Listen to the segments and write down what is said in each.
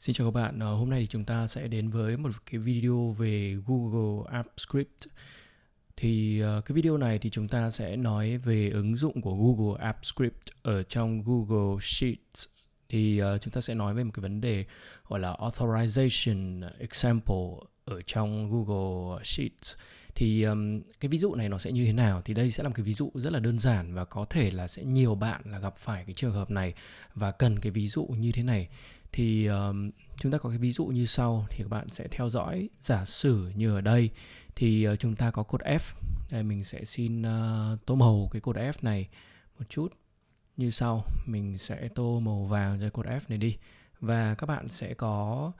Xin chào các bạn, ờ, hôm nay thì chúng ta sẽ đến với một cái video về Google App Script. Thì ờ, cái video này thì chúng ta sẽ nói về ứng dụng của Google App Script ở trong Google Sheets. Thì ờ, chúng ta sẽ nói về một cái vấn đề gọi là authorization example ở trong Google Sheets thì cái ví dụ này nó sẽ như thế nào thì đây sẽ là một cái ví dụ rất là đơn giản và có thể là sẽ nhiều bạn là gặp phải cái trường hợp này và cần cái ví dụ như thế này thì um, chúng ta có cái ví dụ như sau thì các bạn sẽ theo dõi giả sử như ở đây thì uh, chúng ta có cột f đây mình sẽ xin uh, tô màu cái cột f này một chút như sau mình sẽ tô màu vàng cho cột f này đi và các bạn sẽ có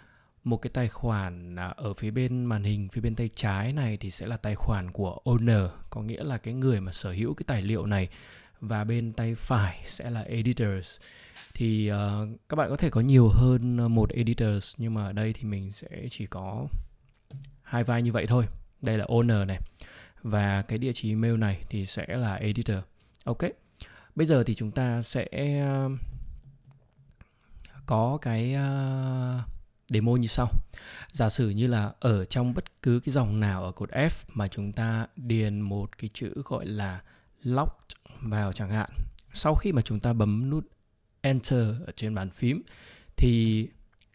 một cái tài khoản à, ở phía bên màn hình phía bên tay trái này thì sẽ là tài khoản của owner có nghĩa là cái người mà sở hữu cái tài liệu này và bên tay phải sẽ là editors thì uh, các bạn có thể có nhiều hơn ờ, một editors nhưng mà ở đây thì mình sẽ chỉ có hai vai như vậy thôi đây là owner này và cái địa chỉ email này thì sẽ là editor ok bây giờ thì chúng ta sẽ ờ, có cái demo như sau giả sử như là ở trong bất cứ cái dòng nào ở cột f mà chúng ta điền một cái chữ gọi là locked vào chẳng hạn sau khi mà chúng ta bấm nút Enter ở trên bàn phím thì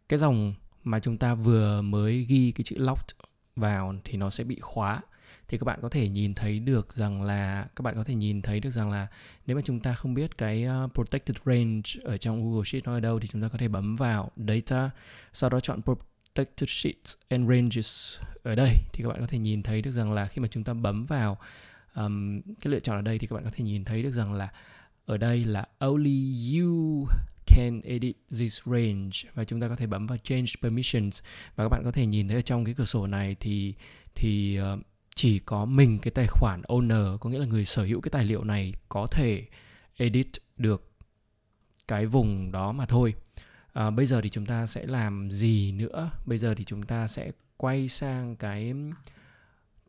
cái dòng mà chúng ta vừa mới ghi cái chữ locked vào thì nó sẽ bị khóa thì các bạn có thể nhìn thấy được rằng là các bạn có thể nhìn thấy được rằng là nếu mà chúng ta không biết cái ờ, protected range ở trong Google Sheet nó ở đâu thì chúng ta có thể bấm vào data sau đó chọn protected Sheets and ranges ở đây thì các bạn có thể nhìn thấy được rằng là khi mà chúng ta bấm vào um, cái lựa chọn ở đây thì các bạn có thể nhìn thấy được rằng là ở đây là only you can edit this range và chúng ta có thể bấm vào change permissions và các bạn có thể nhìn thấy ở trong cái cửa sổ này thì thì ờ, chỉ có mình cái tài khoản owner có nghĩa là người sở hữu cái tài liệu này có thể edit được cái vùng đó mà thôi. À, bây giờ thì chúng ta sẽ làm gì nữa? Bây giờ thì chúng ta sẽ quay sang cái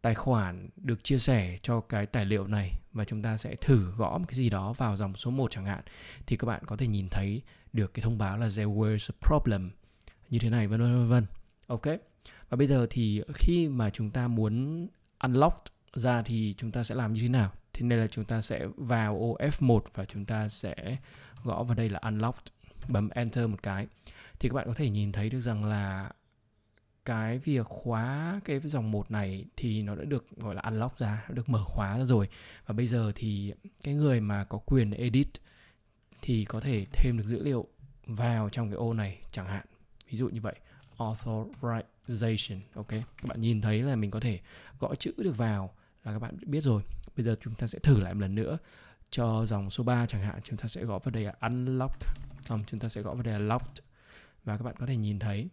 tài khoản được chia sẻ cho cái tài liệu này và chúng ta sẽ thử gõ một cái gì đó vào dòng số 1 chẳng hạn thì các bạn có thể nhìn thấy được cái thông báo là there was a problem như thế này vân vân vân ok và bây giờ thì khi mà chúng ta muốn unlock ra thì chúng ta sẽ làm như thế nào thế nên là chúng ta sẽ vào ô F1 và chúng ta sẽ gõ vào đây là unlock bấm enter một cái thì các bạn có thể nhìn thấy được rằng là cái việc khóa cái dòng một này thì nó đã được gọi là unlock ra, được mở khóa ra rồi. Và bây giờ thì cái người mà có quyền edit thì có thể thêm được dữ liệu vào trong cái ô này chẳng hạn. Ví dụ như vậy, authorization, ok. Các bạn nhìn thấy là mình có thể gõ chữ được vào là các bạn biết rồi. Bây giờ chúng ta sẽ thử lại một lần nữa cho dòng số 3 chẳng hạn chúng ta sẽ gõ vào đây là unlock xong chúng ta sẽ gõ vào đây là locked và các bạn có thể nhìn thấy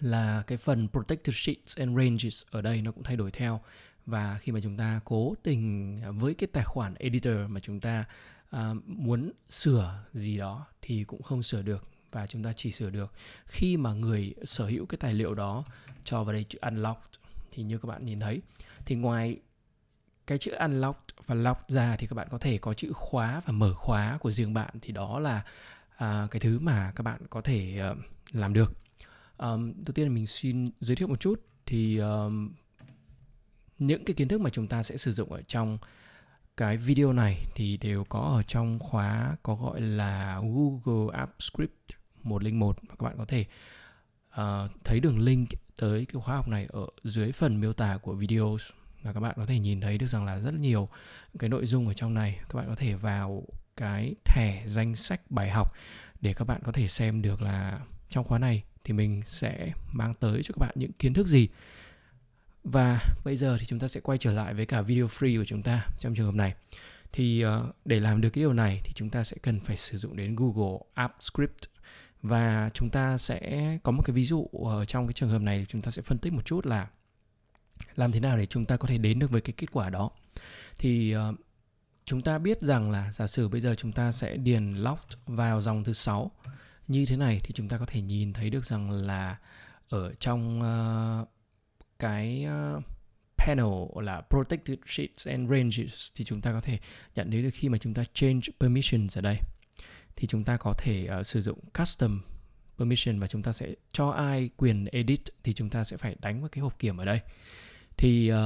là cái phần protected sheets and ranges ở đây nó cũng thay đổi theo và khi mà chúng ta cố tình à, với cái tài khoản editor mà chúng ta à, muốn sửa gì đó thì cũng không sửa được và chúng ta chỉ sửa được khi mà người sở hữu cái tài liệu đó cho vào đây chữ unlocked thì như các bạn nhìn thấy thì ngoài cái chữ unlocked và locked ra thì các bạn có thể có chữ khóa và mở khóa của riêng bạn thì đó là à, cái thứ mà các bạn có thể à, làm được um, đầu tiên là mình xin giới thiệu một chút thì um, những cái kiến thức mà chúng ta sẽ sử dụng ở trong cái video này thì đều có ở trong khóa có gọi là Google App Script 101 mà các bạn có thể uh, thấy đường link tới cái khóa học này ở dưới phần miêu tả của video và các bạn có thể nhìn thấy được rằng là rất nhiều cái nội dung ở trong này các bạn có thể vào cái thẻ danh sách bài học để các bạn có thể xem được là trong khóa này thì mình sẽ mang tới cho các bạn những kiến thức gì và bây giờ thì chúng ta sẽ quay trở lại với cả video free của chúng ta trong trường hợp này thì ờ, để làm được cái điều này thì chúng ta sẽ cần phải sử dụng đến Google App Script và chúng ta sẽ có một cái ví dụ ở ờ, trong cái trường hợp này thì chúng ta sẽ phân tích một chút là làm thế nào để chúng ta có thể đến được với cái kết quả đó thì ờ, chúng ta biết rằng là giả sử bây giờ chúng ta sẽ điền locked vào dòng thứ sáu như thế này thì chúng ta có thể nhìn thấy được rằng là ở trong uh, cái uh, panel là protected sheets and ranges thì chúng ta có thể nhận thấy được khi mà chúng ta change permissions ở đây thì chúng ta có thể uh, sử dụng custom permission và chúng ta sẽ cho ai quyền edit thì chúng ta sẽ phải đánh vào cái hộp kiểm ở đây thì uh,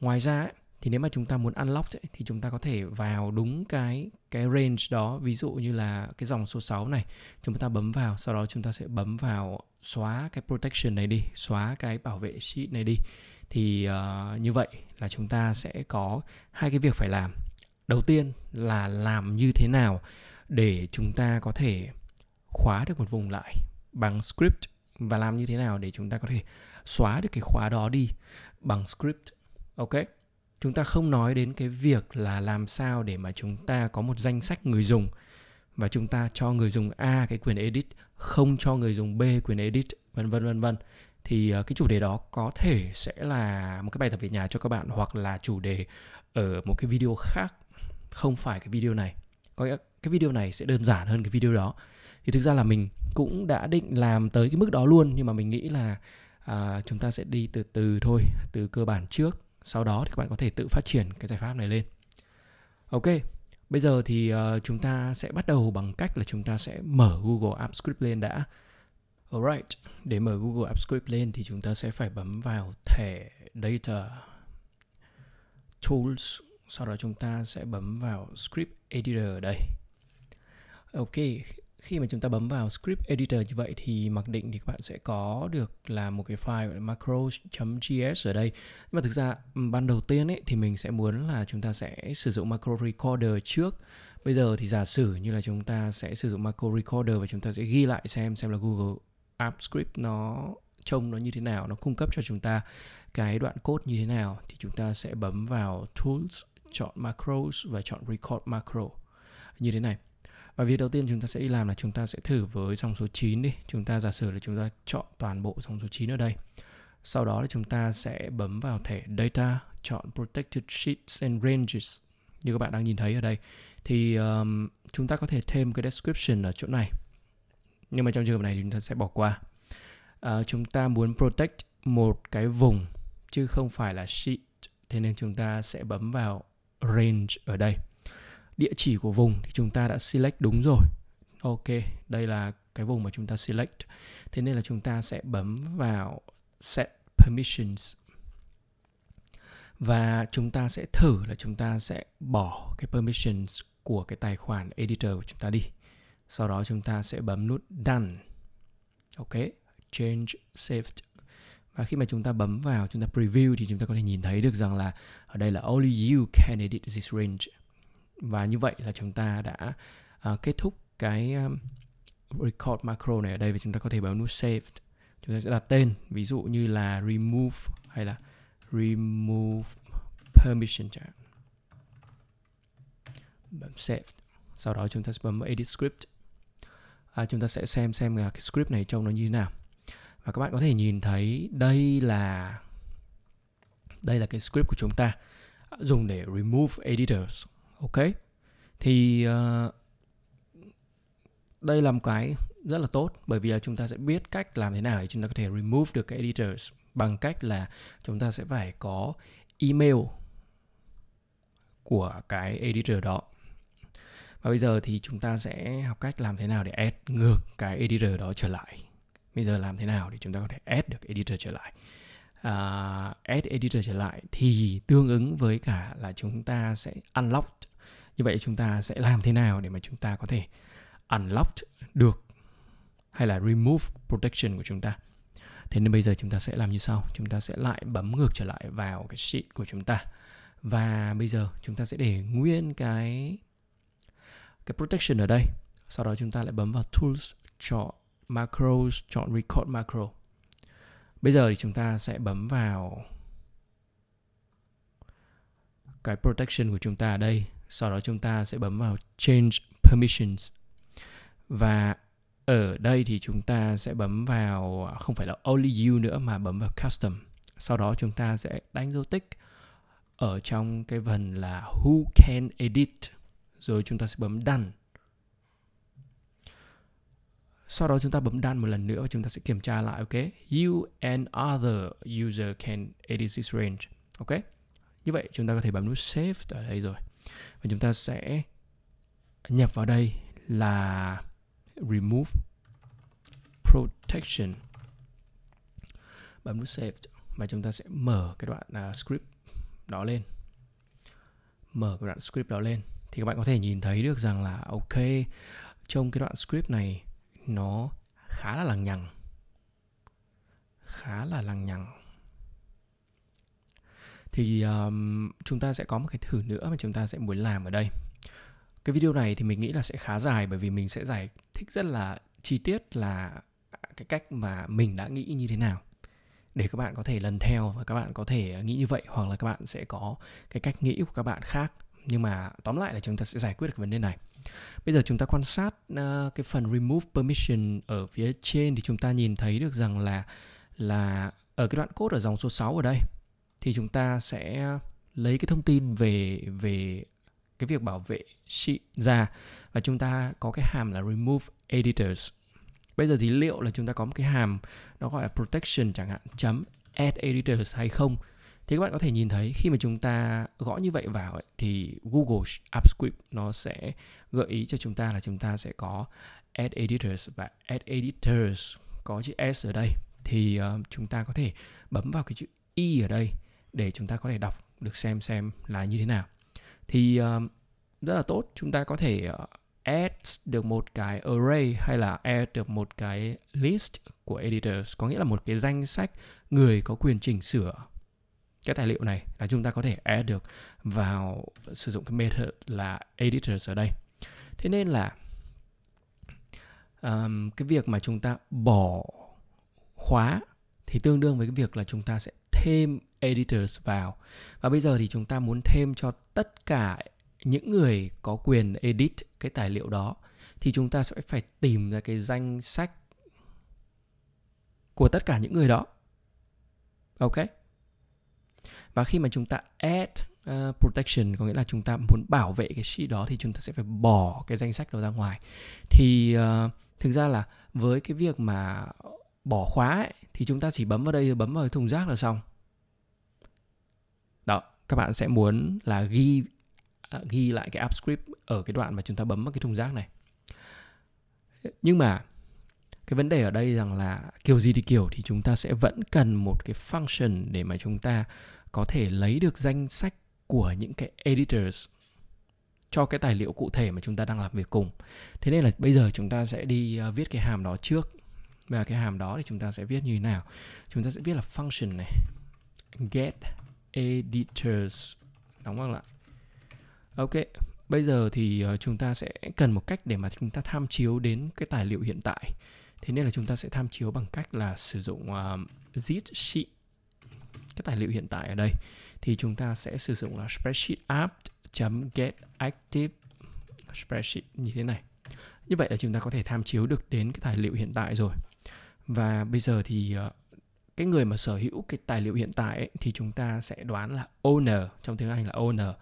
ngoài ra ấy, thì nếu mà chúng ta muốn unlock ấy, thì chúng ta có thể vào đúng cái cái range đó ví dụ như là cái dòng số 6 này chúng ta bấm vào sau đó chúng ta sẽ bấm vào xóa cái protection này đi xóa cái bảo vệ sheet này đi thì uh, như vậy là chúng ta sẽ có hai cái việc phải làm đầu tiên là làm như thế nào để chúng ta có thể khóa được một vùng lại bằng script và làm như thế nào để chúng ta có thể xóa được cái khóa đó đi bằng script ok chúng ta không nói đến cái việc là làm sao để mà chúng ta có một danh sách người dùng và chúng ta cho người dùng A cái quyền edit, không cho người dùng B quyền edit, vân vân vân vân thì ờ, cái chủ đề đó có thể sẽ là một cái bài tập về nhà cho các bạn hoặc là chủ đề ở một cái video khác không phải cái video này. Có nghĩa cái video này sẽ đơn giản hơn cái video đó. Thì thực ra là mình cũng đã định làm tới cái mức đó luôn nhưng mà mình nghĩ là à, chúng ta sẽ đi từ từ thôi, từ cơ bản trước sau đó thì các bạn có thể tự phát triển cái giải pháp này lên ok bây giờ thì ờ, chúng ta sẽ bắt đầu bằng cách là chúng ta sẽ mở google Apps script lên đã alright để mở google Apps script lên thì chúng ta sẽ phải bấm vào thẻ data tools sau đó chúng ta sẽ bấm vào script editor ở đây ok khi mà chúng ta bấm vào script editor như vậy thì mặc định thì các bạn sẽ có được là một cái file gọi là macros.js ở đây nhưng mà thực ra ban đầu tiên ấy thì mình sẽ muốn là chúng ta sẽ sử dụng macro recorder trước bây giờ thì giả sử như là chúng ta sẽ sử dụng macro recorder và chúng ta sẽ ghi lại xem xem là google app script nó trông nó như thế nào nó cung cấp cho chúng ta cái đoạn code như thế nào thì chúng ta sẽ bấm vào tools chọn macros và chọn record macro như thế này và việc đầu tiên chúng ta sẽ đi làm là chúng ta sẽ thử với dòng số 9 đi. Chúng ta giả sử là chúng ta chọn toàn bộ dòng số 9 ở đây. Sau đó thì chúng ta sẽ bấm vào thẻ Data, chọn Protected Sheets and Ranges như các bạn đang nhìn thấy ở đây. Thì um, chúng ta có thể thêm cái description ở chỗ này. Nhưng mà trong trường hợp này chúng ta sẽ bỏ qua. Uh, chúng ta muốn protect một cái vùng chứ không phải là sheet. Thế nên chúng ta sẽ bấm vào range ở đây địa chỉ của vùng thì chúng ta đã select đúng rồi ok đây là cái vùng mà chúng ta select thế nên là chúng ta sẽ bấm vào set permissions và chúng ta sẽ thử là chúng ta sẽ bỏ cái permissions của cái tài khoản editor của chúng ta đi sau đó chúng ta sẽ bấm nút done ok change saved và khi mà chúng ta bấm vào chúng ta preview thì chúng ta có thể nhìn thấy được rằng là ở đây là only you can edit this range và như vậy là chúng ta đã uh, kết thúc cái um, record macro này ở đây và chúng ta có thể bấm nút saved chúng ta sẽ đặt tên ví dụ như là remove hay là remove permission chẳng bấm save sau đó chúng ta sẽ bấm edit script à, chúng ta sẽ xem xem là cái script này trông nó như thế nào và các bạn có thể nhìn thấy đây là đây là cái script của chúng ta dùng để remove editors ok thì uh, đây là một cái rất là tốt bởi vì là chúng ta sẽ biết cách làm thế nào để chúng ta có thể remove được cái editors bằng cách là chúng ta sẽ phải có email của cái editor đó và bây giờ thì chúng ta sẽ học cách làm thế nào để add ngược cái editor đó trở lại bây giờ làm thế nào để chúng ta có thể add được editor trở lại uh, add editor trở lại thì tương ứng với cả là chúng ta sẽ unlock như vậy chúng ta sẽ làm thế nào để mà chúng ta có thể unlock được hay là remove protection của chúng ta thế nên bây giờ chúng ta sẽ làm như sau chúng ta sẽ lại bấm ngược trở lại vào cái sheet của chúng ta và bây giờ chúng ta sẽ để nguyên cái cái protection ở đây sau đó chúng ta lại bấm vào tools chọn macros chọn record macro bây giờ thì chúng ta sẽ bấm vào cái protection của chúng ta ở đây sau đó chúng ta sẽ bấm vào change permissions và ở đây thì chúng ta sẽ bấm vào không phải là only you nữa mà bấm vào custom sau đó chúng ta sẽ đánh dấu tích ở trong cái phần là who can edit rồi chúng ta sẽ bấm done sau đó chúng ta bấm done một lần nữa và chúng ta sẽ kiểm tra lại ok you and other user can edit this range ok như vậy chúng ta có thể bấm nút save ở đây rồi và chúng ta sẽ nhập vào đây là remove protection bấm nút save và chúng ta sẽ mở cái đoạn uh, script đó lên mở cái đoạn script đó lên thì các bạn có thể nhìn thấy được rằng là ok trong cái đoạn script này nó khá là lằng nhằng khá là lằng nhằng thì um, chúng ta sẽ có một cái thử nữa mà chúng ta sẽ muốn làm ở đây cái video này thì mình nghĩ là sẽ khá dài bởi vì mình sẽ giải thích rất là chi tiết là cái cách mà mình đã nghĩ như thế nào để các bạn có thể lần theo và các bạn có thể nghĩ như vậy hoặc là các bạn sẽ có cái cách nghĩ của các bạn khác nhưng mà tóm lại là chúng ta sẽ giải quyết được vấn đề này bây giờ chúng ta quan sát uh, cái phần remove permission ở phía trên thì chúng ta nhìn thấy được rằng là là ở cái đoạn code ở dòng số 6 ở đây thì chúng ta sẽ lấy cái thông tin về về cái việc bảo vệ sheet ra và chúng ta có cái hàm là remove editors. Bây giờ thì liệu là chúng ta có một cái hàm nó gọi là protection chẳng hạn chấm add editors hay không? Thì các bạn có thể nhìn thấy khi mà chúng ta gõ như vậy vào ấy, thì Google App Script nó sẽ gợi ý cho chúng ta là chúng ta sẽ có add editors và add editors có chữ s ở đây thì uh, chúng ta có thể bấm vào cái chữ y e ở đây để chúng ta có thể đọc được xem xem là như thế nào thì um, rất là tốt chúng ta có thể uh, add được một cái array hay là add được một cái list của editors có nghĩa là một cái danh sách người có quyền chỉnh sửa cái tài liệu này là chúng ta có thể add được vào sử dụng cái method là editors ở đây thế nên là um, cái việc mà chúng ta bỏ khóa thì tương đương với cái việc là chúng ta sẽ thêm editors vào và bây giờ thì chúng ta muốn thêm cho tất cả những người có quyền edit cái tài liệu đó thì chúng ta sẽ phải tìm ra cái danh sách của tất cả những người đó ok và khi mà chúng ta add uh, protection có nghĩa là chúng ta muốn bảo vệ cái sheet đó thì chúng ta sẽ phải bỏ cái danh sách đó ra ngoài thì uh, thực ra là với cái việc mà bỏ khóa ấy, thì chúng ta chỉ bấm vào đây bấm vào thùng rác là xong các bạn sẽ muốn là ghi à, ghi lại cái app script ở cái đoạn mà chúng ta bấm vào cái thùng rác này nhưng mà cái vấn đề ở đây rằng là kiểu gì thì kiểu thì chúng ta sẽ vẫn cần một cái function để mà chúng ta có thể lấy được danh sách của những cái editors cho cái tài liệu cụ thể mà chúng ta đang làm việc cùng. Thế nên là bây giờ chúng ta sẽ đi à, viết cái hàm đó trước. Và cái hàm đó thì chúng ta sẽ viết như thế nào? Chúng ta sẽ viết là function này get editors đóng ngoặc lại ok bây giờ thì ờ, chúng ta sẽ cần một cách để mà chúng ta tham chiếu đến cái tài liệu hiện tại thế nên là chúng ta sẽ tham chiếu bằng cách là sử dụng uh, ờ, zip sheet cái tài liệu hiện tại ở đây thì chúng ta sẽ sử dụng là spreadsheet app get active spreadsheet như thế này như vậy là chúng ta có thể tham chiếu được đến cái tài liệu hiện tại rồi và bây giờ thì uh, cái người mà sở hữu cái tài liệu hiện tại ấy, thì chúng ta sẽ đoán là owner trong tiếng Anh là owner.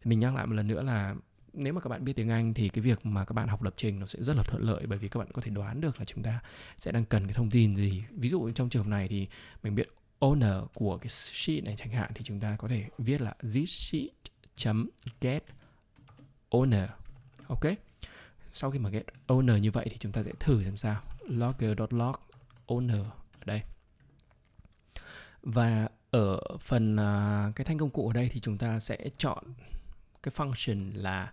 Thì mình nhắc lại một lần nữa là nếu mà các bạn biết tiếng Anh thì cái việc mà các bạn học lập trình nó sẽ rất là thuận lợi bởi vì các bạn có thể đoán được là chúng ta sẽ đang cần cái thông tin gì. Ví dụ trong trường hợp này thì mình biết owner của cái sheet này chẳng hạn thì chúng ta có thể viết là this sheet chấm get owner. Ok. Sau khi mà get owner như vậy thì chúng ta sẽ thử xem sao. logger.log owner ở đây và ở phần uh, cái thanh công cụ ở đây thì chúng ta sẽ chọn cái function là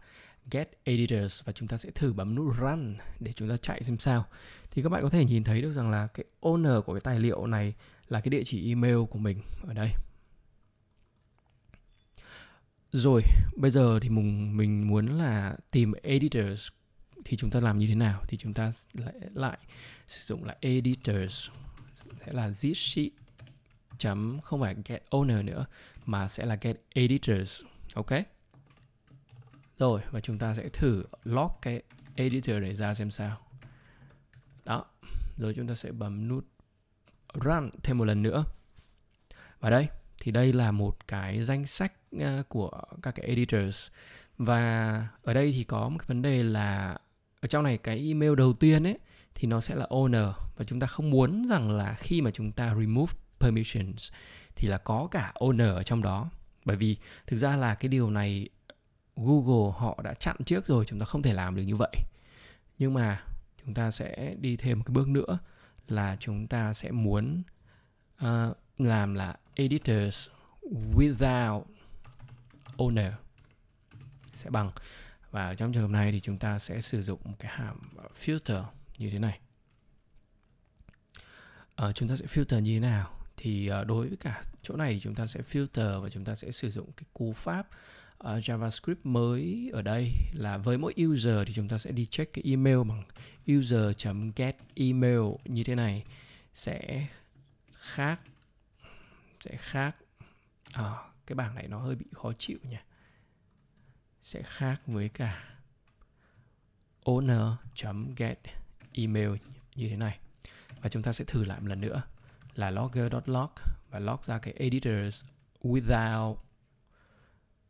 get editors và chúng ta sẽ thử bấm nút run để chúng ta chạy xem sao thì các bạn có thể nhìn thấy được rằng là cái owner của cái tài liệu này là cái địa chỉ email của mình ở đây rồi bây giờ thì mình mình muốn là tìm editors thì chúng ta làm như thế nào thì chúng ta lại, lại sử dụng là editors sẽ là this sheet chấm không phải get owner nữa mà sẽ là get editors ok rồi và chúng ta sẽ thử lock cái editor này ra xem sao đó rồi chúng ta sẽ bấm nút run thêm một lần nữa và đây thì đây là một cái danh sách ờ, của các cái editors và ở đây thì có một cái vấn đề là ở trong này cái email đầu tiên ấy thì nó sẽ là owner và chúng ta không muốn rằng là khi mà chúng ta remove permissions thì là có cả owner ở trong đó bởi vì thực ra là cái điều này Google họ đã chặn trước rồi chúng ta không thể làm được như vậy nhưng mà chúng ta sẽ đi thêm một cái bước nữa là chúng ta sẽ muốn uh, làm là editors without owner sẽ bằng và trong trường hợp này thì chúng ta sẽ sử dụng một cái hàm filter như thế này uh, chúng ta sẽ filter như thế nào thì ờ, đối với cả chỗ này thì chúng ta sẽ filter và chúng ta sẽ sử dụng cái cú pháp uh, JavaScript mới ở đây là với mỗi user thì chúng ta sẽ đi check cái email bằng user.get email như thế này sẽ khác sẽ khác à, cái bảng này nó hơi bị khó chịu nhỉ sẽ khác với cả owner.get email như thế này và chúng ta sẽ thử lại một lần nữa là logger.log và log ra cái editors without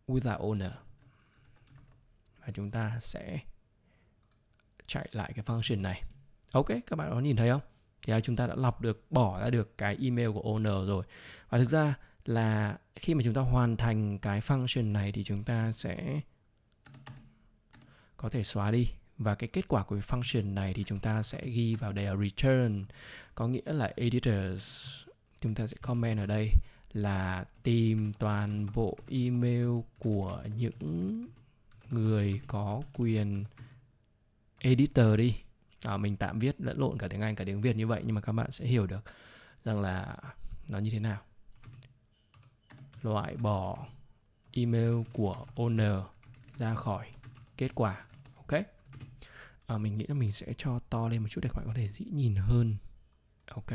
without owner và chúng ta sẽ chạy lại cái function này ok các bạn có nhìn thấy không thì là chúng ta đã lọc được bỏ ra được cái email của owner rồi và thực ra là khi mà chúng ta hoàn thành cái function này thì chúng ta sẽ có thể xóa đi và cái kết quả của cái function này thì chúng ta sẽ ghi vào đây là return có nghĩa là editors chúng ta sẽ comment ở đây là tìm toàn bộ email của những người có quyền editor đi à, mình tạm viết lẫn lộn cả tiếng Anh cả tiếng Việt như vậy nhưng mà các bạn sẽ hiểu được rằng là nó như thế nào loại bỏ email của owner ra khỏi kết quả à, mình nghĩ là mình sẽ cho to lên một chút để các bạn có thể dễ nhìn hơn ok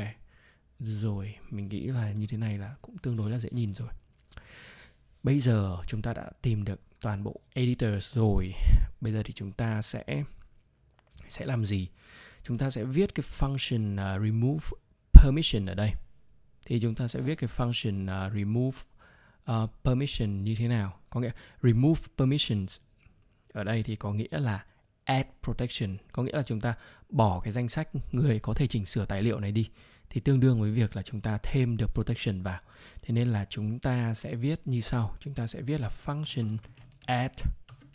rồi mình nghĩ là như thế này là cũng tương đối là dễ nhìn rồi bây giờ chúng ta đã tìm được toàn bộ editor rồi bây giờ thì chúng ta sẽ sẽ làm gì chúng ta sẽ viết cái function uh, remove permission ở đây thì chúng ta sẽ viết cái function uh, remove uh, permission như thế nào có nghĩa remove permissions ở đây thì có nghĩa là add protection có nghĩa là chúng ta bỏ cái danh sách người có thể chỉnh sửa tài liệu này đi thì tương đương với việc là chúng ta thêm được protection vào. Thế nên là chúng ta sẽ viết như sau, chúng ta sẽ viết là function add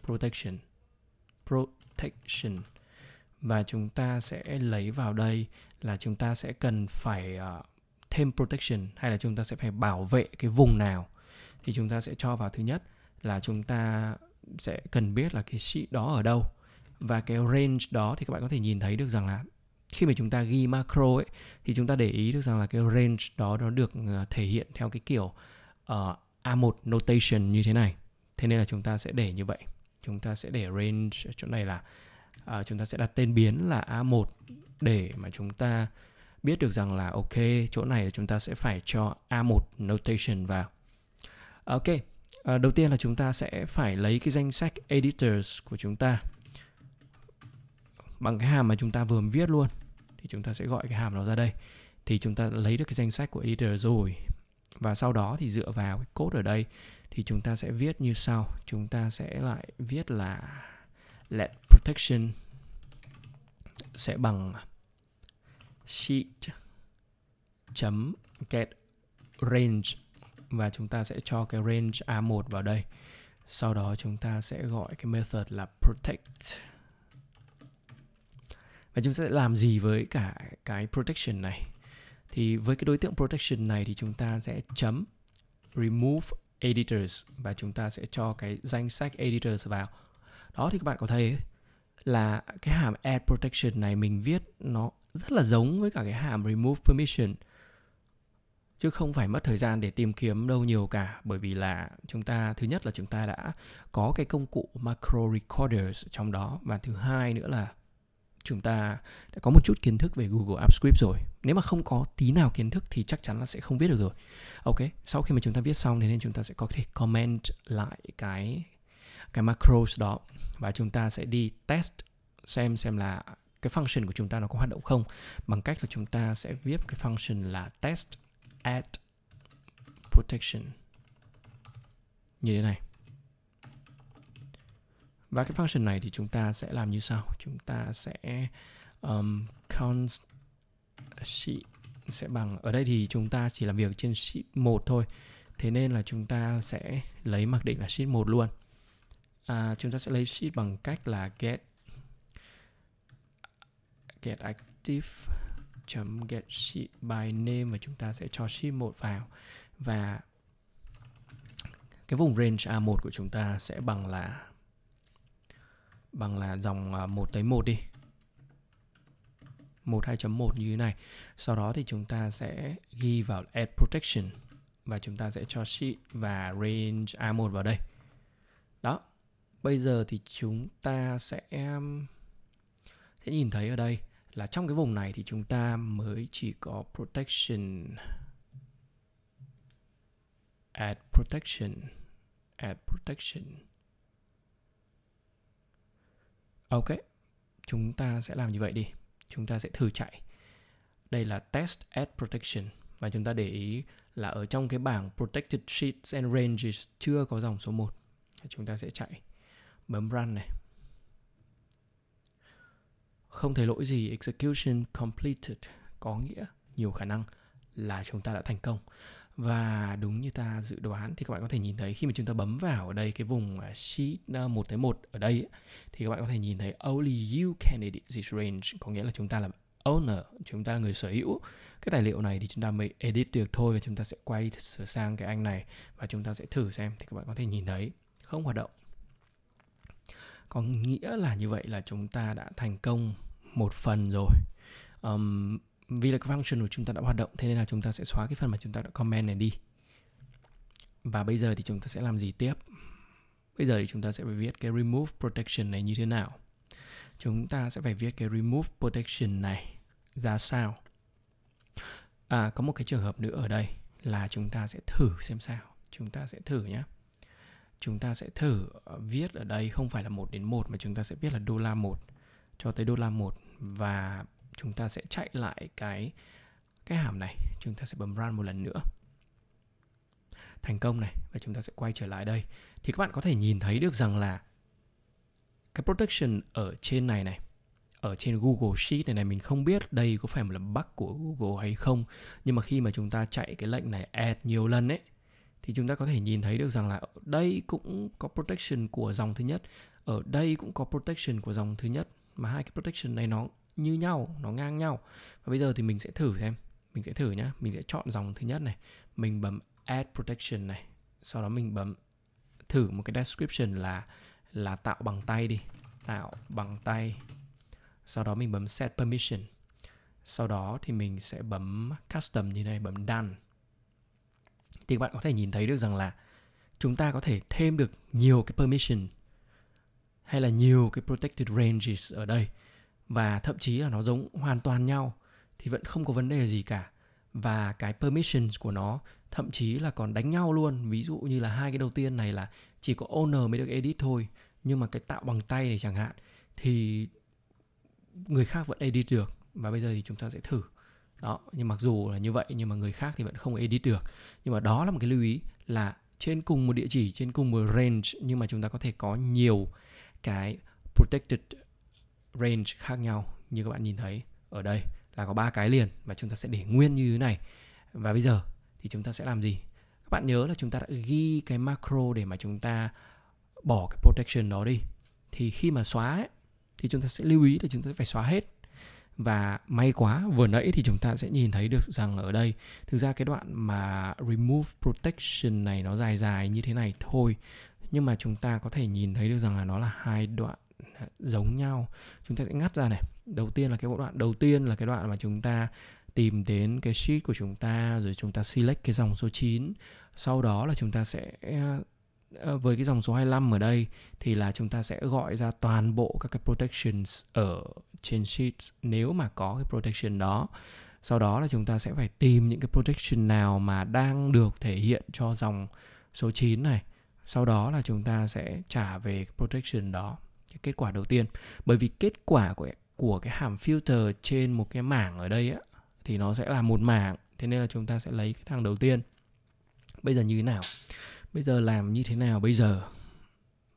protection protection và chúng ta sẽ lấy vào đây là chúng ta sẽ cần phải uh, thêm protection hay là chúng ta sẽ phải bảo vệ cái vùng nào thì chúng ta sẽ cho vào thứ nhất là chúng ta sẽ cần biết là cái sheet đó ở đâu và cái range đó thì các bạn có thể nhìn thấy được rằng là khi mà chúng ta ghi macro ấy thì chúng ta để ý được rằng là cái range đó nó được ờ, thể hiện theo cái kiểu uh, ờ, A1 notation như thế này. Thế nên là chúng ta sẽ để như vậy. Chúng ta sẽ để range chỗ này là uh, chúng ta sẽ đặt tên biến là A1 để mà chúng ta biết được rằng là ok chỗ này là chúng ta sẽ phải cho A1 notation vào. Ok, uh, đầu tiên là chúng ta sẽ phải lấy cái danh sách editors của chúng ta bằng cái hàm mà chúng ta vừa viết luôn thì chúng ta sẽ gọi cái hàm đó ra đây thì chúng ta lấy được cái danh sách của editor rồi và sau đó thì dựa vào cái code ở đây thì chúng ta sẽ viết như sau chúng ta sẽ lại viết là let protection sẽ bằng sheet chấm get range và chúng ta sẽ cho cái range a1 vào đây sau đó chúng ta sẽ gọi cái method là protect và chúng sẽ làm gì với cả cái protection này thì với cái đối tượng protection này thì chúng ta sẽ chấm remove editors và chúng ta sẽ cho cái danh sách editors vào đó thì các bạn có thấy ấy, là cái hàm add protection này mình viết nó rất là giống với cả cái hàm remove permission chứ không phải mất thời gian để tìm kiếm đâu nhiều cả bởi vì là chúng ta thứ nhất là chúng ta đã có cái công cụ macro recorders trong đó và thứ hai nữa là chúng ta đã có một chút kiến thức về Google Apps Script rồi. Nếu mà không có tí nào kiến thức thì chắc chắn là sẽ không viết được rồi. Ok, sau khi mà chúng ta viết xong thì nên chúng ta sẽ có thể comment lại cái cái macros đó và chúng ta sẽ đi test xem xem là cái function của chúng ta nó có hoạt động không bằng cách là chúng ta sẽ viết cái function là test add protection như thế này và cái function này thì chúng ta sẽ làm như sau chúng ta sẽ um, count sheet sẽ bằng ở đây thì chúng ta chỉ làm việc trên sheet 1 thôi thế nên là chúng ta sẽ lấy mặc định là sheet 1 luôn à, chúng ta sẽ lấy sheet bằng cách là get get active chấm get sheet by name và chúng ta sẽ cho sheet 1 vào và cái vùng range A1 của chúng ta sẽ bằng là bằng là dòng 1 à, tới 1 đi 1 2.1 như thế này sau đó thì chúng ta sẽ ghi vào add protection và chúng ta sẽ cho sheet và range A1 vào đây đó bây giờ thì chúng ta sẽ sẽ nhìn thấy ở đây là trong cái vùng này thì chúng ta mới chỉ có protection add protection add protection Ok, chúng ta sẽ làm như vậy đi. Chúng ta sẽ thử chạy. Đây là test ad protection và chúng ta để ý là ở trong cái bảng protected sheets and ranges chưa có dòng số 1. Chúng ta sẽ chạy bấm run này. Không thấy lỗi gì execution completed có nghĩa nhiều khả năng là chúng ta đã thành công và đúng như ta dự đoán thì các bạn có thể nhìn thấy khi mà chúng ta bấm vào ở đây cái vùng à, sheet 1 tới 1 ở đây thì các bạn có thể nhìn thấy only you can edit this range có nghĩa là chúng ta là owner chúng ta là người sở hữu cái tài liệu này thì chúng ta mới edit được thôi và chúng ta sẽ quay sửa sang cái anh này và chúng ta sẽ thử xem thì các bạn có thể nhìn thấy không hoạt động có nghĩa là như vậy là chúng ta đã thành công một phần rồi um, vì là cái function của chúng ta đã hoạt động thế nên là chúng ta sẽ xóa cái phần mà chúng ta đã comment này đi và bây giờ thì chúng ta sẽ làm gì tiếp bây giờ thì chúng ta sẽ phải viết cái remove protection này như thế nào chúng ta sẽ phải viết cái remove protection này ra sao à có một cái trường hợp nữa ở đây là chúng ta sẽ thử xem sao chúng ta sẽ thử nhé chúng ta sẽ thử viết ở đây không phải là 1 đến 1 mà chúng ta sẽ viết là đô la 1 cho tới đô la 1 và chúng ta sẽ chạy lại cái cái hàm này chúng ta sẽ bấm run một lần nữa thành công này và chúng ta sẽ quay trở lại đây thì các bạn có thể nhìn thấy được rằng là cái protection ở trên này này ở trên Google Sheet này này mình không biết đây có phải là bug của Google hay không nhưng mà khi mà chúng ta chạy cái lệnh này add nhiều lần ấy thì chúng ta có thể nhìn thấy được rằng là đây cũng có protection của dòng thứ nhất ở đây cũng có protection của dòng thứ nhất mà hai cái protection này nó như nhau nó ngang nhau và bây giờ thì mình sẽ thử xem mình sẽ thử nhá mình sẽ chọn dòng thứ nhất này mình bấm add protection này sau đó mình bấm thử một cái description là là tạo bằng tay đi tạo bằng tay sau đó mình bấm set permission sau đó thì mình sẽ bấm custom như này bấm done thì các bạn có thể nhìn thấy được rằng là chúng ta có thể thêm được nhiều cái permission hay là nhiều cái protected ranges ở đây và thậm chí là nó giống hoàn toàn nhau thì vẫn không có vấn đề gì cả và cái permissions của nó thậm chí là còn đánh nhau luôn ví dụ như là hai cái đầu tiên này là chỉ có owner mới được edit thôi nhưng mà cái tạo bằng tay này chẳng hạn thì người khác vẫn edit được và bây giờ thì chúng ta sẽ thử đó nhưng mặc dù là như vậy nhưng mà người khác thì vẫn không edit được nhưng mà đó là một cái lưu ý là trên cùng một địa chỉ trên cùng một range nhưng mà chúng ta có thể có nhiều cái protected range khác nhau như các bạn nhìn thấy ở đây là có ba cái liền mà chúng ta sẽ để nguyên như thế này và bây giờ thì chúng ta sẽ làm gì các bạn nhớ là chúng ta đã ghi cái macro để mà chúng ta bỏ cái protection đó đi thì khi mà xóa ấy, thì chúng ta sẽ lưu ý là chúng ta phải xóa hết và may quá vừa nãy thì chúng ta sẽ nhìn thấy được rằng ở đây thực ra cái đoạn mà remove protection này nó dài dài như thế này thôi nhưng mà chúng ta có thể nhìn thấy được rằng là nó là hai đoạn giống nhau chúng ta sẽ ngắt ra này đầu tiên là cái bộ đoạn đầu tiên là cái đoạn mà chúng ta tìm đến cái sheet của chúng ta rồi chúng ta select cái dòng số 9 sau đó là chúng ta sẽ ờ, với cái dòng số 25 ở đây thì là chúng ta sẽ gọi ra toàn bộ các cái protections ở trên sheet nếu mà có cái protection đó sau đó là chúng ta sẽ phải tìm những cái protection nào mà đang được thể hiện cho dòng số 9 này sau đó là chúng ta sẽ trả về cái protection đó cái kết quả đầu tiên bởi vì kết quả của của cái hàm filter trên một cái mảng ở đây á, thì nó sẽ là một mảng thế nên là chúng ta sẽ lấy cái thằng đầu tiên bây giờ như thế nào bây giờ làm như thế nào bây giờ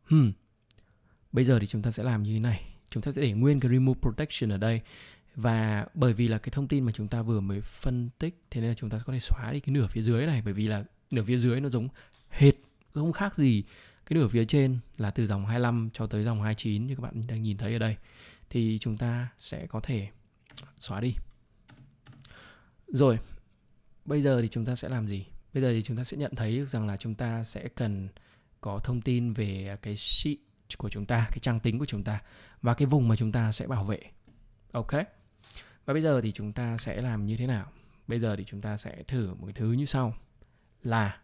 hmm. bây giờ thì chúng ta sẽ làm như thế này chúng ta sẽ để nguyên cái remove protection ở đây và bởi vì là cái thông tin mà chúng ta vừa mới phân tích thế nên là chúng ta có thể xóa đi cái nửa phía dưới này bởi vì là nửa phía dưới nó giống hệt không khác gì cái nửa phía trên là từ dòng 25 cho tới dòng 29 như các bạn đang nhìn thấy ở đây thì chúng ta sẽ có thể xóa đi rồi bây giờ thì chúng ta sẽ làm gì bây giờ thì chúng ta sẽ nhận thấy rằng là chúng ta sẽ cần có thông tin về cái sheet của chúng ta cái trang tính của chúng ta và cái vùng mà chúng ta sẽ bảo vệ ok và bây giờ thì chúng ta sẽ làm như thế nào bây giờ thì chúng ta sẽ thử một cái thứ như sau là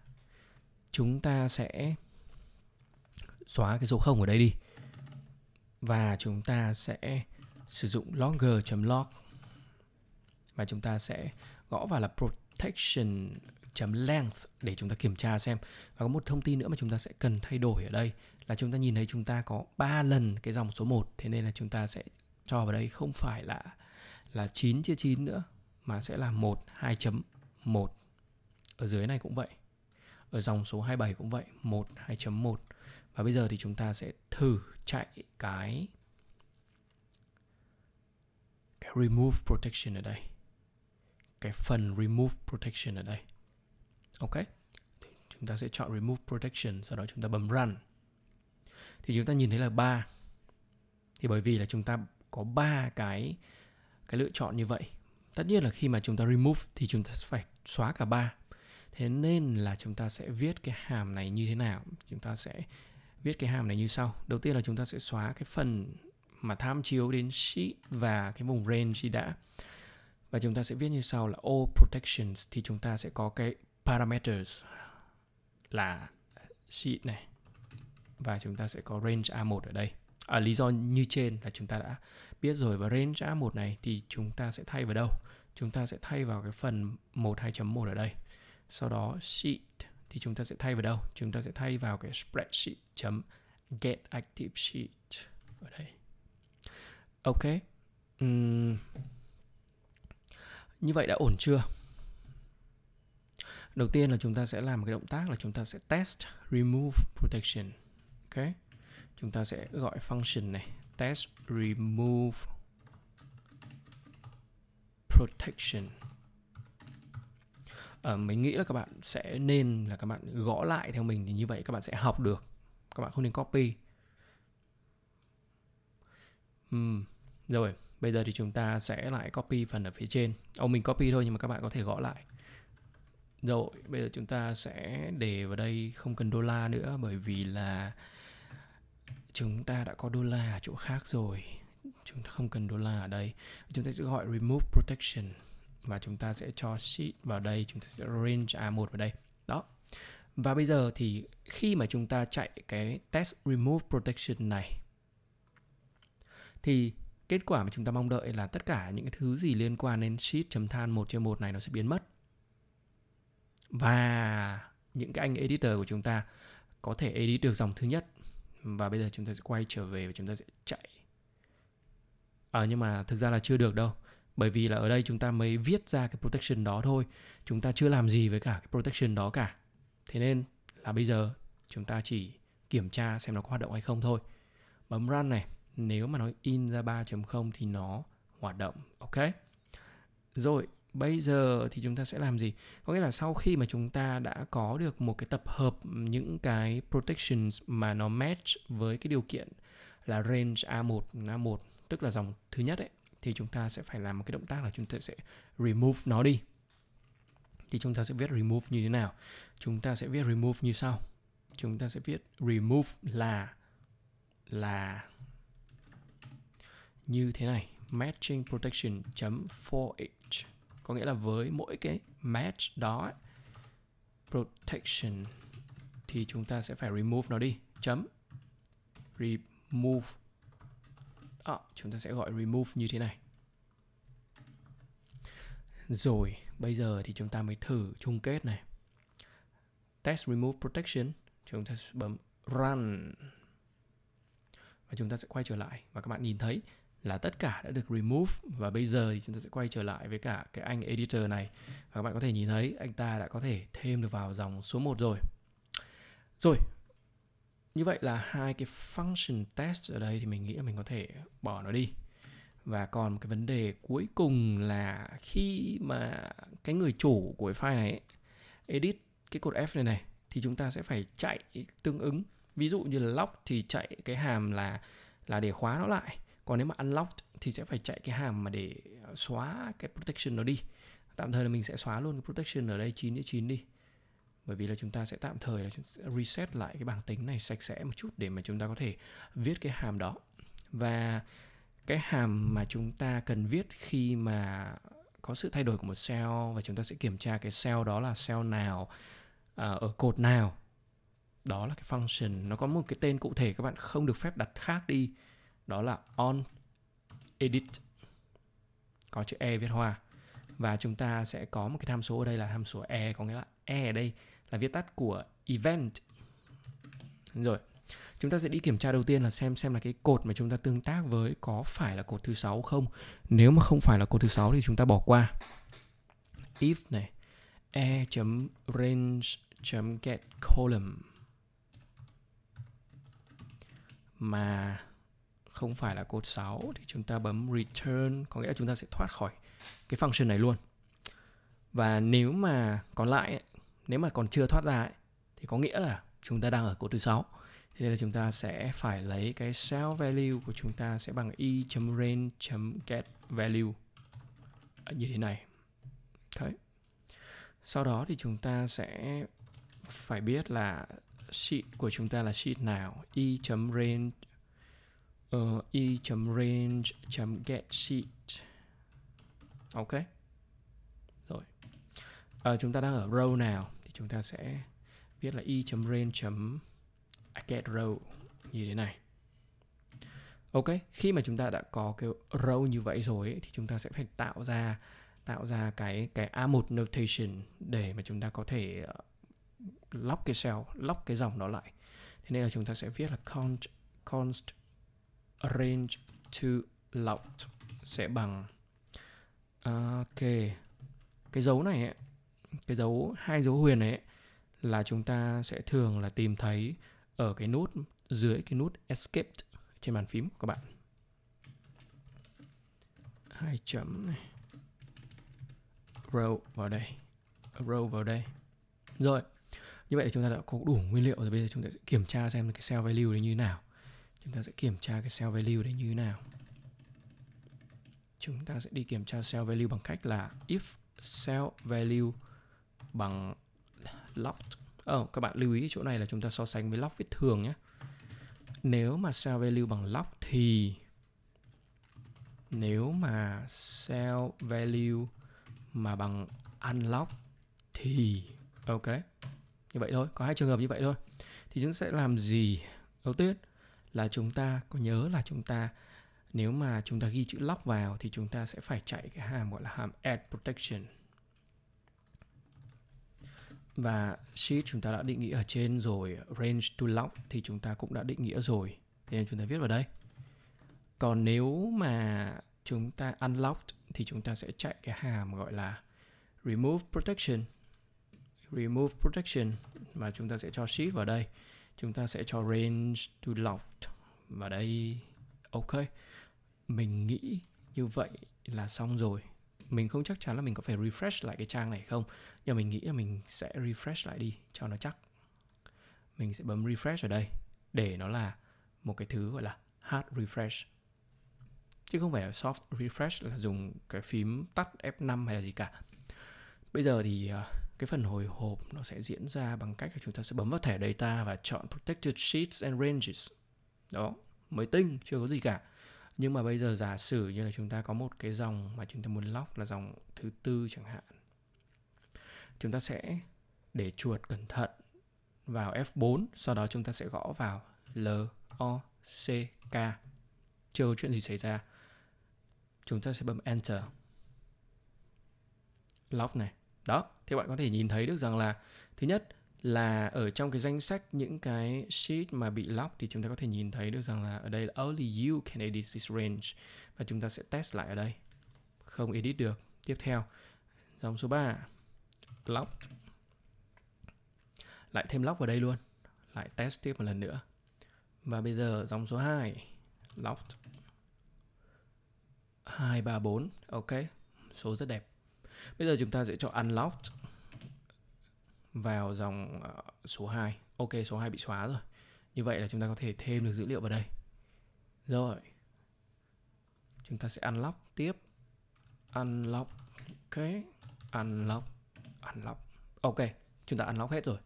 chúng ta sẽ xóa cái số 0 ở đây đi và chúng ta sẽ sử dụng logger.log và chúng ta sẽ gõ vào là protection.length để chúng ta kiểm tra xem và có một thông tin nữa mà chúng ta sẽ cần thay đổi ở đây là chúng ta nhìn thấy chúng ta có 3 lần cái dòng số 1 thế nên là chúng ta sẽ cho vào đây không phải là là 9 chia 9 nữa mà sẽ là 1 2.1 ở dưới này cũng vậy ở dòng số 27 cũng vậy 1 2.1 và bây giờ thì chúng ta sẽ thử chạy cái cái remove protection ở đây cái phần remove protection ở đây ok thì chúng ta sẽ chọn remove protection sau đó chúng ta bấm run thì chúng ta nhìn thấy là ba thì bởi vì là chúng ta có ba cái cái lựa chọn như vậy tất nhiên là khi mà chúng ta remove thì chúng ta phải xóa cả ba thế nên là chúng ta sẽ viết cái hàm này như thế nào chúng ta sẽ viết cái hàm này như sau. Đầu tiên là chúng ta sẽ xóa cái phần mà tham chiếu đến sheet và cái vùng range đã. Và chúng ta sẽ viết như sau là all protections thì chúng ta sẽ có cái parameters là sheet này và chúng ta sẽ có range A1 ở đây. À, lý do như trên là chúng ta đã biết rồi và range A1 này thì chúng ta sẽ thay vào đâu? Chúng ta sẽ thay vào cái phần 12.1 ở đây. Sau đó sheet thì chúng ta sẽ thay vào đâu? Chúng ta sẽ thay vào cái spreadsheet chấm get active sheet ở đây. Ok. Uhm. Như vậy đã ổn chưa? Đầu tiên là chúng ta sẽ làm cái động tác là chúng ta sẽ test remove protection. Ok. Chúng ta sẽ gọi function này test remove protection. Ờ, mình nghĩ là các bạn sẽ nên là các bạn gõ lại theo mình thì như vậy các bạn sẽ học được các bạn không nên copy uhm, rồi bây giờ thì chúng ta sẽ lại copy phần ở phía trên ông mình copy thôi nhưng mà các bạn có thể gõ lại rồi bây giờ chúng ta sẽ để vào đây không cần đô la nữa bởi vì là chúng ta đã có đô la ở chỗ khác rồi chúng ta không cần đô la ở đây chúng ta sẽ gọi remove protection và chúng ta sẽ cho sheet vào đây chúng ta sẽ range A1 vào đây đó và bây giờ thì khi mà chúng ta chạy cái test remove protection này thì kết quả mà chúng ta mong đợi là tất cả những cái thứ gì liên quan đến sheet.than chấm 1 trên 1 này nó sẽ biến mất. Và những cái anh editor của chúng ta có thể edit được dòng thứ nhất và bây giờ chúng ta sẽ quay trở về và chúng ta sẽ chạy. À, nhưng mà thực ra là chưa được đâu bởi vì là ở đây chúng ta mới viết ra cái protection đó thôi chúng ta chưa làm gì với cả cái protection đó cả thế nên là bây giờ chúng ta chỉ kiểm tra xem nó có hoạt động hay không thôi bấm run này nếu mà nó in ra 3.0 thì nó hoạt động ok rồi bây giờ thì chúng ta sẽ làm gì có nghĩa là sau khi mà chúng ta đã có được một cái tập hợp những cái protections mà nó match với cái điều kiện là range A1 A1 tức là dòng thứ nhất ấy thì chúng ta sẽ phải làm một cái động tác là chúng ta sẽ remove nó đi thì chúng ta sẽ viết remove như thế nào chúng ta sẽ viết remove như sau chúng ta sẽ viết remove là là như thế này matching protection for each có nghĩa là với mỗi cái match đó protection thì chúng ta sẽ phải remove nó đi chấm remove à, chúng ta sẽ gọi remove như thế này rồi bây giờ thì chúng ta mới thử chung kết này test remove protection chúng ta bấm run và chúng ta sẽ quay trở lại và các bạn nhìn thấy là tất cả đã được remove và bây giờ thì chúng ta sẽ quay trở lại với cả cái anh editor này và các bạn có thể nhìn thấy anh ta đã có thể thêm được vào dòng số 1 rồi. Rồi, như vậy là hai cái function test ở đây thì mình nghĩ là mình có thể bỏ nó đi và còn một cái vấn đề cuối cùng là khi mà cái người chủ của cái file này edit cái cột f này này thì chúng ta sẽ phải chạy tương ứng ví dụ như là lock thì chạy cái hàm là là để khóa nó lại còn nếu mà unlock thì sẽ phải chạy cái hàm mà để xóa cái protection nó đi tạm thời là mình sẽ xóa luôn cái protection ở đây 9 đến 9 đi bởi vì là chúng ta sẽ tạm thời là reset lại cái bảng tính này sạch sẽ một chút để mà chúng ta có thể viết cái hàm đó và cái hàm mà chúng ta cần viết khi mà có sự thay đổi của một cell và chúng ta sẽ kiểm tra cái cell đó là cell nào à, ở cột nào đó là cái function nó có một cái tên cụ thể các bạn không được phép đặt khác đi đó là on edit có chữ e viết hoa và chúng ta sẽ có một cái tham số ở đây là tham số e có nghĩa là e ở đây là viết tắt của event rồi chúng ta sẽ đi kiểm tra đầu tiên là xem xem là cái cột mà chúng ta tương tác với có phải là cột thứ sáu không nếu mà không phải là cột thứ sáu thì chúng ta bỏ qua if này e range get column mà không phải là cột 6 thì chúng ta bấm return có nghĩa là chúng ta sẽ thoát khỏi cái function này luôn và nếu mà còn lại nếu mà còn chưa thoát ra ấy, thì có nghĩa là chúng ta đang ở cột thứ sáu Thế nên là chúng ta sẽ phải lấy cái self value của chúng ta sẽ bằng i range get value như thế này. Đấy. Sau đó thì chúng ta sẽ phải biết là sheet của chúng ta là sheet nào i range ờ, uh, i range get sheet. Ok uh, chúng ta đang ở row nào thì chúng ta sẽ viết là y i range row như thế này. Ok, khi mà chúng ta đã có cái row như vậy rồi ấy, thì chúng ta sẽ phải tạo ra tạo ra cái cái A1 notation để mà chúng ta có thể ờ, lock cái cell, lock cái dòng đó lại. Thế nên là chúng ta sẽ viết là const const range to locked sẽ bằng ờ, ok cái dấu này ấy, cái dấu hai dấu huyền ấy là chúng ta sẽ thường là tìm thấy ở cái nút dưới cái nút escape trên bàn phím của các bạn hai chấm này row vào đây row vào đây rồi như vậy thì chúng ta đã có đủ nguyên liệu rồi bây giờ chúng ta sẽ kiểm tra xem cái cell value đấy như thế nào chúng ta sẽ kiểm tra cái cell value đấy như thế nào chúng ta sẽ đi kiểm tra cell value bằng cách là if cell value bằng locked oh, ờ, các bạn lưu ý chỗ này là chúng ta so sánh với lock viết thường nhé nếu mà sell value bằng lock thì nếu mà sell value mà bằng unlock thì ok như vậy thôi có hai trường hợp như vậy thôi thì chúng sẽ làm gì đầu tiên là chúng ta có nhớ là chúng ta nếu mà chúng ta ghi chữ lock vào thì chúng ta sẽ phải chạy cái hàm gọi là hàm add protection và sheet chúng ta đã định nghĩa ở trên rồi range to log thì chúng ta cũng đã định nghĩa rồi thế nên chúng ta viết vào đây còn nếu mà chúng ta unlocked thì chúng ta sẽ chạy cái hàm gọi là remove protection remove protection và chúng ta sẽ cho sheet vào đây chúng ta sẽ cho range to locked vào đây ok mình nghĩ như vậy là xong rồi mình không chắc chắn là mình có phải refresh lại cái trang này không nhưng mình nghĩ là mình sẽ refresh lại đi cho nó chắc mình sẽ bấm refresh ở đây để nó là một cái thứ gọi là hard refresh chứ không phải là soft refresh là dùng cái phím tắt F5 hay là gì cả bây giờ thì ờ, cái phần hồi hộp nó sẽ diễn ra bằng cách là chúng ta sẽ bấm vào thẻ data và chọn protected sheets and ranges đó mới tinh chưa có gì cả nhưng mà bây giờ giả sử như là chúng ta có một cái dòng mà chúng ta muốn lock là dòng thứ tư chẳng hạn chúng ta sẽ để chuột cẩn thận vào F4 sau đó chúng ta sẽ gõ vào L O C K chưa chuyện gì xảy ra chúng ta sẽ bấm Enter lock này đó thì bạn có thể nhìn thấy được rằng là thứ nhất là ở trong cái danh sách những cái sheet mà bị lock thì chúng ta có thể nhìn thấy được rằng là ở đây là only you can edit this range và chúng ta sẽ test lại ở đây không edit được tiếp theo dòng số 3 lock lại thêm lock vào đây luôn lại test tiếp một lần nữa và bây giờ dòng số 2 lock 2 3 4 ok số rất đẹp bây giờ chúng ta sẽ chọn unlock vào dòng ờ, số 2 Ok số 2 bị xóa rồi Như vậy là chúng ta có thể thêm được dữ liệu vào đây Rồi Chúng ta sẽ unlock tiếp Unlock Ok Unlock Unlock Ok Chúng ta unlock hết rồi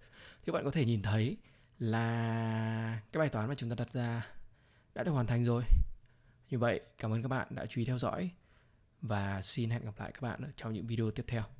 Thì bạn có thể nhìn thấy là cái bài toán mà chúng ta đặt ra đã được hoàn thành rồi. Như vậy, cảm ơn các bạn đã chú ý theo dõi và xin hẹn gặp lại các bạn trong những video tiếp theo.